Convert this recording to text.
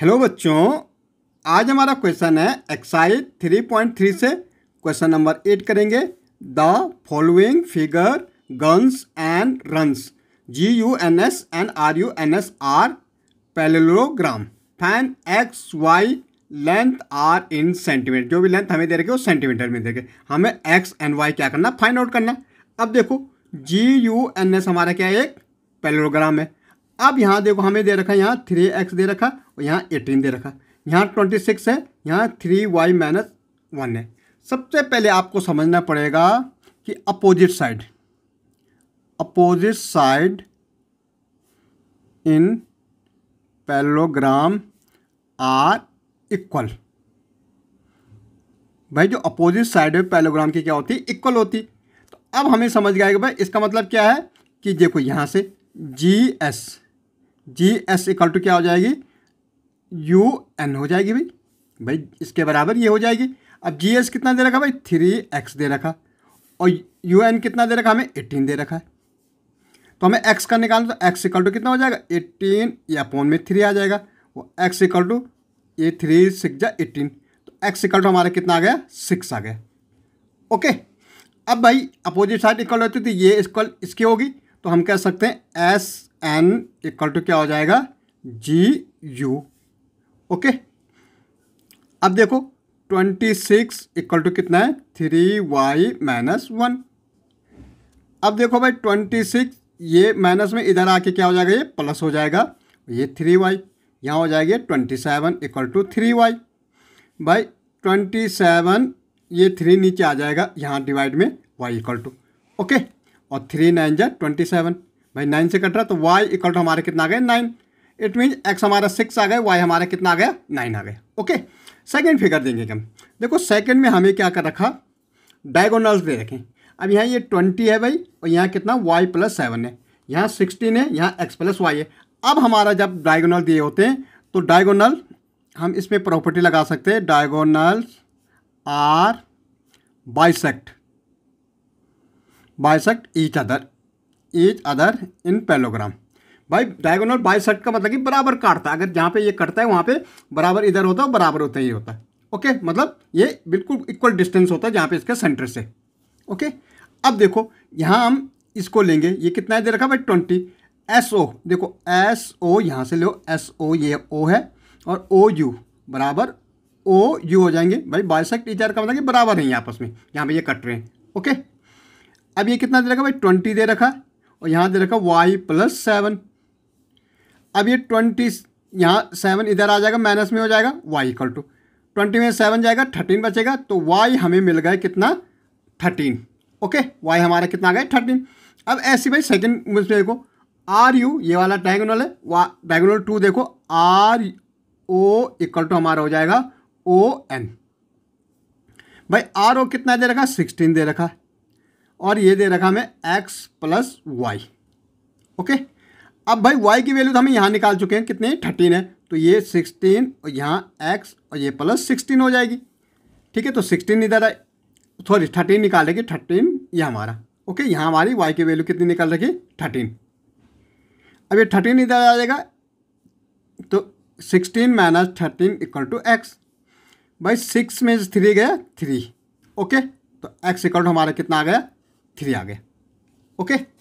hello बच्चों आज हमारा क्वेश्चन है एक्साइज 3.3 से क्वेश्चन नंबर एट करेंगे the following figure guns and runs G U N S and R U N S are parallelogram find x y length are in centimetre जो भी length हमें दे रखे वो सेंटीमीटर में देखे हमें एक्स एंड वाई क्या करना फाइंड आउट करना अब देखो जी यू एन एस हमारा क्या है एक पैलोग्राम है अब यहाँ देखो हमें दे रखा यहाँ थ्री एक्स दे रखा और यहाँ एटीन दे रखा यहाँ ट्वेंटी सिक्स है यहाँ थ्री वाई माइनस वन है सबसे पहले आपको समझना पड़ेगा कि opposite side opposite side in parallelogram are equal भाई जो अपोजिट साइड है पैलोग्राम की क्या होती है इक्वल होती तो अब हमें समझ गया कि भाई इसका मतलब क्या है कि देखो यहाँ से G S G S equal to क्या हो जाएगी यू एन हो जाएगी भाई भाई इसके बराबर ये हो जाएगी अब जी एस कितना दे रखा भाई थ्री एक्स दे रखा और यू एन कितना दे रखा हमें एटीन दे रखा है तो हमें एक्स का निकालना तो एक्स इक्वल टू कितना हो जाएगा एटीन या पोन में थ्री आ जाएगा वो एक्स इक्वल टू ये थ्री सिक्स जा एटीन तो एक्स इक्वल टू हमारा कितना आ गया सिक्स आ गया ओके अब भाई अपोजिट साइड इक्वल होती थी ये इक्वल इसकी होगी तो हम कह सकते हैं एस एन इक्वल टू क्या हो जाएगा जी यू ओके अब देखो ट्वेंटी सिक्स इक्वल टू कितना है थ्री वाई माइनस वन अब देखो भाई ट्वेंटी सिक्स ये माइनस में इधर आके क्या हो जाएगा ये प्लस हो जाएगा ये थ्री वाई यहाँ हो जाएगी twenty seven equal to three y भाई ट्वेंटी सेवन ये थ्री नीचे आ जाएगा यहाँ डिवाइड में वाई इक्वल टू ओके और थ्री नाइन जै ट्वेंटी सेवन भाई नाइन से कट रहा तो वाई इक्वल टू हमारे कितना आ गया नाइन इट मीन्स एक्स हमारा सिक्स आ गया वाई हमारा कितना आ गया नाइन आ गया ओके सेकेंड फिगर देंगे हम देखो सेकेंड में हमें क्या कर रखा डायगोनल्स दे रखें अब यहाँ ये ट्वेंटी है भाई और यहाँ कितना वाई प्लस सेवन है यहाँ सिक्सटीन है यहाँ एक्स प्लस वाई है अब हमारा जब डायगोनल दिए होते हैं तो डायगोनल हम इसमें प्रॉपर्टी लगा सकते हैं diagonals are bisect bisect each other each other in parallelogram भाई डायगोनल बाई सेट का मतलब कि बराबर काटता है अगर जहाँ पे ये कटता है वहाँ पे बराबर इधर होता है बराबर होता ही होता है ओके मतलब ये बिल्कुल इक्वल डिस्टेंस होता है जहाँ पे इसके सेंटर से ओके अब देखो यहाँ हम इसको लेंगे ये कितना है दे रखा भाई ट्वेंटी एस ओ देखो एस ओ यहाँ से लो एस ओ ये ओ है और ओ यू बराबर ओ यू हो जाएंगे भाई बाइसेक्ट इच का मतलब कि बराबर है आपस में यहाँ पर ये कट रहे हैं ओके अब ये कितना दे रखा भाई ट्वेंटी दे रखा और यहाँ दे रखा वाई प्लस सेवन अब ये ट्वेंटी यहाँ सेवन इधर आ जाएगा माइनस में हो जाएगा वाई इक्वल टू ट्वेंटी में सेवन जाएगा थर्टीन बचेगा तो वाई हमें मिल गया कितना थर्टीन ओके वाई हमारा कितना आ गया थर्टीन अब ऐसी भाई सेकेंड मुझे देखो आर यू ये वाला डायगोनल है वा डायगोनल टू देखो आर ओ इक्वल टू हमारा हो जाएगा ओ एन भाई आर ओ कितना दे रखा सिक्सटीन दे रखा और ये दे रखा हमें एक्स प्लस वाई ओके अब भाई वाई की वैल्यू तो हमें यहाँ निकाल चुके हैं कितने थर्टीन है तो ये सिक्सटीन और यहाँ एक्स और ये प्लस सिक्सटीन हो जाएगी ठीक है तो सिक्सटीन इधर आए सॉरी थर्टीन निकाल रखी थर्टीन ये हमारा ओके यहाँ हमारी वाई की वैल्यू कितनी निकाल रखी थर्टीन अब ये थर्टीन इधर आ जाएगा तो sixteen minus thirteen equal to x भाई सिक्स में थ्री गया थ्री ओके तो एक्स इक्वल टू हमारा कितना आ गया थ्री आ गया ओके